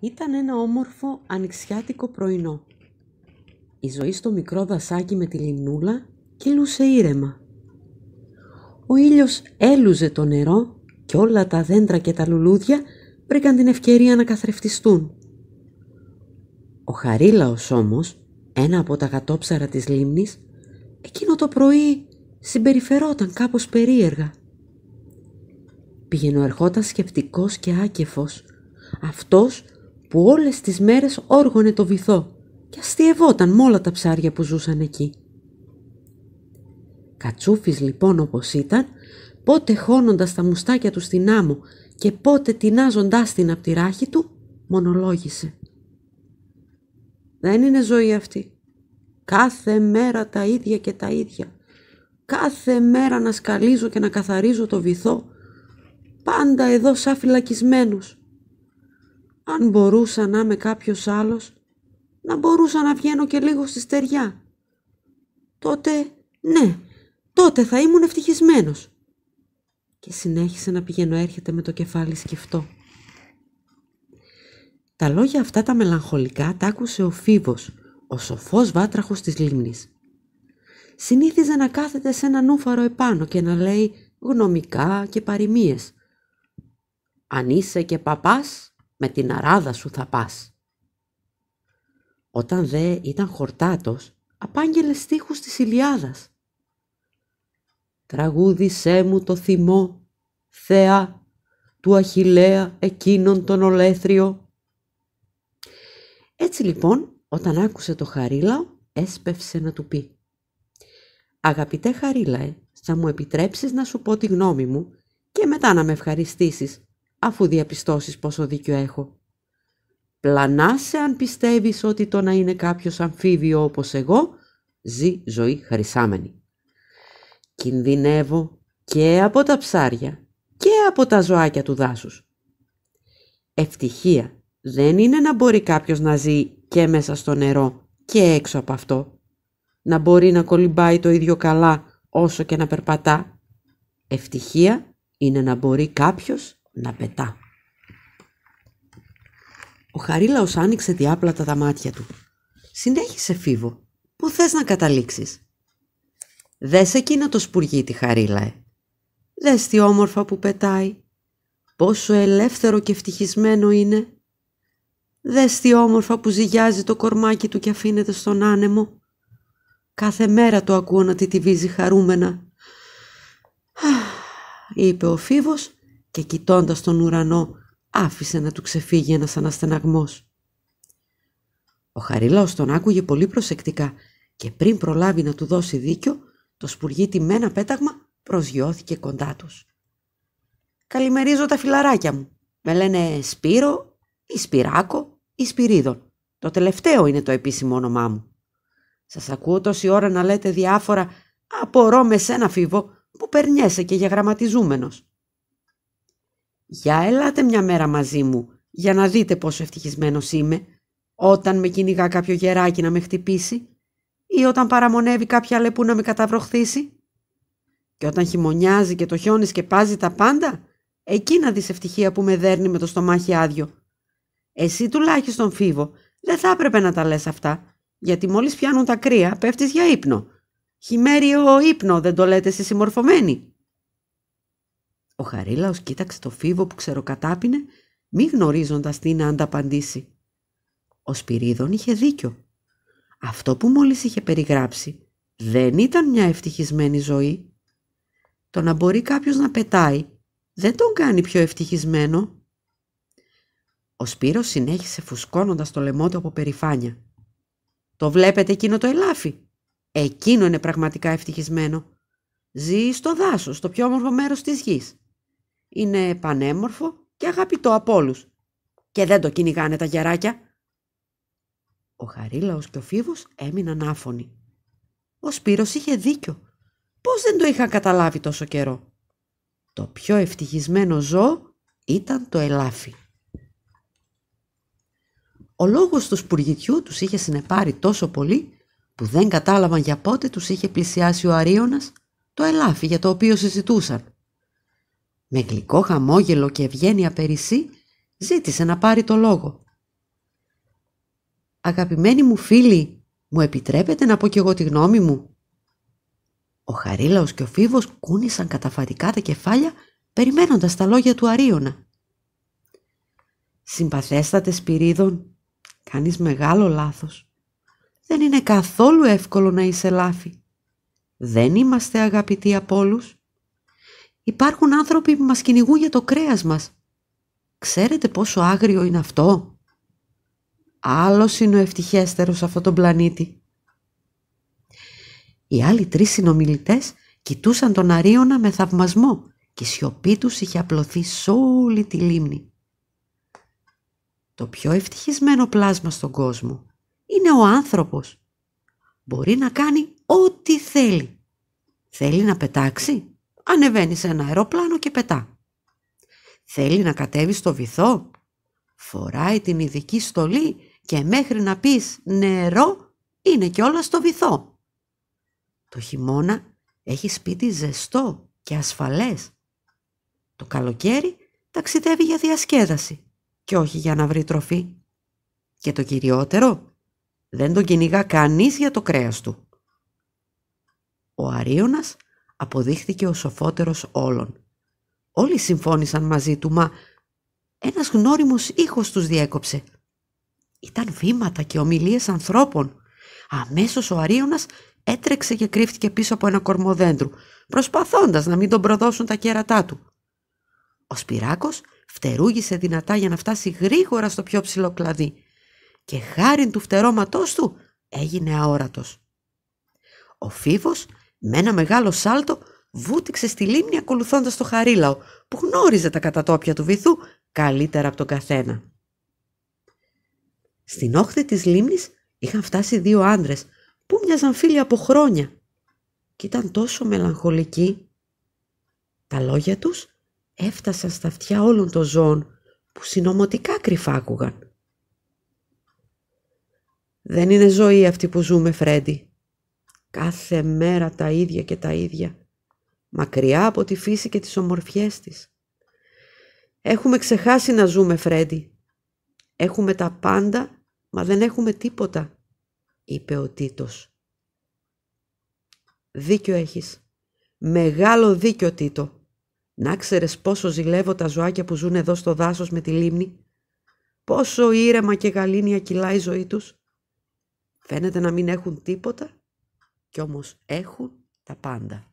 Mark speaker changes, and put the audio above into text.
Speaker 1: Ήταν ένα όμορφο ανοιξιάτικο πρωινό. Η ζωή στο μικρό δασάκι με τη λιμνούλα κυλούσε ήρεμα. Ο ήλιος έλουζε το νερό και όλα τα δέντρα και τα λουλούδια βρήκαν την ευκαιρία να καθρεφτιστούν. Ο Χαρίλαος όμως, ένα από τα γατόψαρα της λίμνης, εκείνο το πρωί συμπεριφερόταν κάπως περίεργα. ο ερχόταν σκεπτικός και άκεφος, αυτός που όλες τις μέρες όργωνε το βυθό και αστειευόταν με όλα τα ψάρια που ζούσαν εκεί. Κατσούφης λοιπόν όπως ήταν, πότε χώνοντας τα μουστάκια του στην άμμο και πότε τεινάζοντάς την απ' τη ράχη του, μονολόγησε. Δεν είναι ζωή αυτή. Κάθε μέρα τα ίδια και τα ίδια. Κάθε μέρα να σκαλίζω και να καθαρίζω το βυθό. Πάντα εδώ σαν αν μπορούσα να είμαι κάποιος άλλος, να μπορούσα να βγαίνω και λίγο στη στεριά. Τότε, ναι, τότε θα ήμουν ευτυχισμένος. Και συνέχισε να πηγαίνω έρχεται με το κεφάλι σκεφτό. Τα λόγια αυτά τα μελαγχολικά τα άκουσε ο Φίβος, ο σοφός βάτραχος της λίμνης. Συνήθιζε να κάθεται σε ένα νούφαρο επάνω και να λέει γνωμικά και παροιμίες. «Αν είσαι και παπάς, με την αράδα σου θα πας. Όταν δε ήταν χορτάτος, απάγγελε στίχους της Ηλιάδας. Τραγούδισέ μου το θυμό, Θεά, του Αχιλέα εκείνον τον ολέθριο. Έτσι λοιπόν, όταν άκουσε το Χαρίλαο, έσπευσε να του πει. «Αγαπητέ Χαρίλαε, θα μου επιτρέψεις να σου πω τη γνώμη μου και μετά να με ευχαριστήσεις αφού διαπιστώσεις πόσο δίκιο έχω. Πλανάσε αν πιστεύεις ότι το να είναι κάποιος αμφίβιο όπως εγώ ζει ζωή χαρισάμενη. Κινδυνεύω και από τα ψάρια και από τα ζωάκια του δάσους. Ευτυχία δεν είναι να μπορεί κάποιος να ζει και μέσα στο νερό και έξω από αυτό. Να μπορεί να κολυμπάει το ίδιο καλά όσο και να περπατά. Ευτυχία είναι να μπορεί κάποιος να πετά. Ο Χαρίλαος άνοιξε διάπλατα τα μάτια του. «Συνέχισε, Φίβο. Πού θες να καταλήξεις» Δες εκείνο το σπουργί τη χαρίλαε. Δες τι όμορφα που πετάει. Πόσο ελεύθερο και ευτυχισμένο είναι. Δες τι όμορφα που ζυγιάζει το κορμάκι του και αφήνεται στον άνεμο. Κάθε μέρα το ακούω να τη τυβίζει χαρούμενα. Είπε ο Φίβος και κοιτώντας τον ουρανό άφησε να του ξεφύγει ένας αναστεναγμός. Ο Χαριλός τον άκουγε πολύ προσεκτικά και πριν προλάβει να του δώσει δίκιο, το σπουργίτι με ένα πέταγμα προσγειώθηκε κοντά τους. «Καλημερίζω τα φιλαράκια μου. Με λένε Σπύρο ή Σπυράκο ή Το τελευταίο είναι το επίσημο όνομά μου. Σας ακούω τόση ώρα να λέτε διάφορα «Απορώ με σένα φίβο» που περνιέσαι και για γραμματιζούμενος. «Για ελάτε μια μέρα μαζί μου, για να δείτε πόσο ευτυχισμένος είμαι, όταν με κυνηγά κάποιο γεράκι να με χτυπήσει ή όταν παραμονεύει κάποια λεπού να με καταβροχθήσει. Και όταν χειμωνιάζει και το χιόνι σκεπάζει τα πάντα, εκεί να δεις ευτυχία που με δέρνει με το στομάχι άδειο. Εσύ τουλάχιστον φίβο, δεν θα έπρεπε να τα λες αυτά, γιατί μόλις πιάνουν τα κρύα πέφτεις για ύπνο. Χειμέριο ύπνο δεν το λέτε εσύ συμμορφωμένη». Ο Χαρίλαος κοίταξε το φίβο που ξεροκατάπινε, μη γνωρίζοντας τι να ανταπαντήσει. Ο Σπυρίδων είχε δίκιο. Αυτό που μόλις είχε περιγράψει δεν ήταν μια ευτυχισμένη ζωή. Το να μπορεί κάποιος να πετάει δεν τον κάνει πιο ευτυχισμένο. Ο Σπύρος συνέχισε φουσκώνοντας το λαιμό του από περηφάνεια. «Το βλέπετε εκείνο το ελάφι. Εκείνο είναι πραγματικά ευτυχισμένο. Ζει στο δάσος, στο πιο όμορφο μέρος της γης. Είναι πανέμορφο και αγαπητό από όλους. Και δεν το κυνηγάνε τα γεράκια. Ο Χαρίλαος και ο Φίβος έμειναν άφωνοι. Ο Σπύρος είχε δίκιο. Πώς δεν το είχαν καταλάβει τόσο καιρό. Το πιο ευτυχισμένο ζώο ήταν το ελάφι. Ο λόγος του σπουργητιού τους είχε συνεπάρει τόσο πολύ που δεν κατάλαβαν για πότε τους είχε πλησιάσει ο Αρίωνας το ελάφι για το οποίο συζητούσαν. Με γλυκό χαμόγελο και ευγένεια περισσή ζήτησε να πάρει το λόγο. «Αγαπημένοι μου φίλοι, μου επιτρέπετε να πω κι εγώ τη γνώμη μου» Ο Χαρίλαος και ο Φίβος κούνησαν καταφατικά τα κεφάλια περιμένοντας τα λόγια του Αρίωνα. Συμπαθέστατες Σπυρίδων, κάνεις μεγάλο λάθος. Δεν είναι καθόλου εύκολο να είσαι λάφη. Δεν είμαστε αγαπητοί από όλους. Υπάρχουν άνθρωποι που μας κυνηγούν για το κρέας μας. Ξέρετε πόσο άγριο είναι αυτό. Άλλος είναι ο ευτυχέστερος σε αυτόν τον πλανήτη. Οι άλλοι τρεις συνομιλητές κοιτούσαν τον Αρίωνα με θαυμασμό και η σιωπή τους είχε απλωθεί σε όλη τη λίμνη. Το πιο ευτυχισμένο πλάσμα στον κόσμο είναι ο άνθρωπος. Μπορεί να κάνει ό,τι θέλει. Θέλει να πετάξει, ανεβαίνει σε ένα αεροπλάνο και πετά. Θέλει να κατέβει στο βυθό. Φοράει την ειδική στολή και μέχρι να πεις νερό είναι όλα στο βυθό. Το χειμώνα έχει σπίτι ζεστό και ασφαλές. Το καλοκαίρι ταξιδεύει για διασκέδαση και όχι για να βρει τροφή. Και το κυριότερο, δεν τον κυνηγά κανείς για το κρέας του. Ο Αρίωνας αποδείχθηκε ο σοφότερος όλων. Όλοι συμφώνησαν μαζί του, μα ένας γνώριμος ήχος τους διέκοψε. Ήταν βήματα και ομιλίες ανθρώπων. Αμέσως ο Αρίωνας έτρεξε και κρύφτηκε πίσω από ένα κορμό δέντρου, προσπαθώντας να μην τον προδώσουν τα κέρατά του. Ο Σπυράκος φτερούγησε δυνατά για να φτάσει γρήγορα στο πιο ψηλό κλαδί και χάριν του φτερώματός του έγινε αόρατος. Ο Φίβος με ένα μεγάλο σάλτο βούτυξε στη λίμνη ακολουθώντας το χαρίλαο που γνώριζε τα κατατόπια του βυθού καλύτερα από τον καθένα. Στην όχθη της λίμνης είχαν φτάσει δύο άντρες που μοιάζαν φίλοι από χρόνια και ήταν τόσο μελαγχολικοί. Τα λόγια τους έφτασαν στα αυτιά όλων των ζώων που συνωμοτικά κρυφάκουγαν. «Δεν είναι ζωή αυτή που ζούμε, Φρέντι», κάθε μέρα τα ίδια και τα ίδια, μακριά από τη φύση και τις ομορφιές της. Έχουμε ξεχάσει να ζούμε, Φρέντι. Έχουμε τα πάντα, μα δεν έχουμε τίποτα, είπε ο Τίτος. Δίκιο έχεις. Μεγάλο δίκιο, Τίτο. Να ξέρεις πόσο ζηλεύω τα ζωάκια που ζουν εδώ στο δάσος με τη λίμνη. Πόσο ήρεμα και γαλήνια κυλά η ζωή τους. Φαίνεται να μην έχουν τίποτα κι όμως έχουν τα πάντα.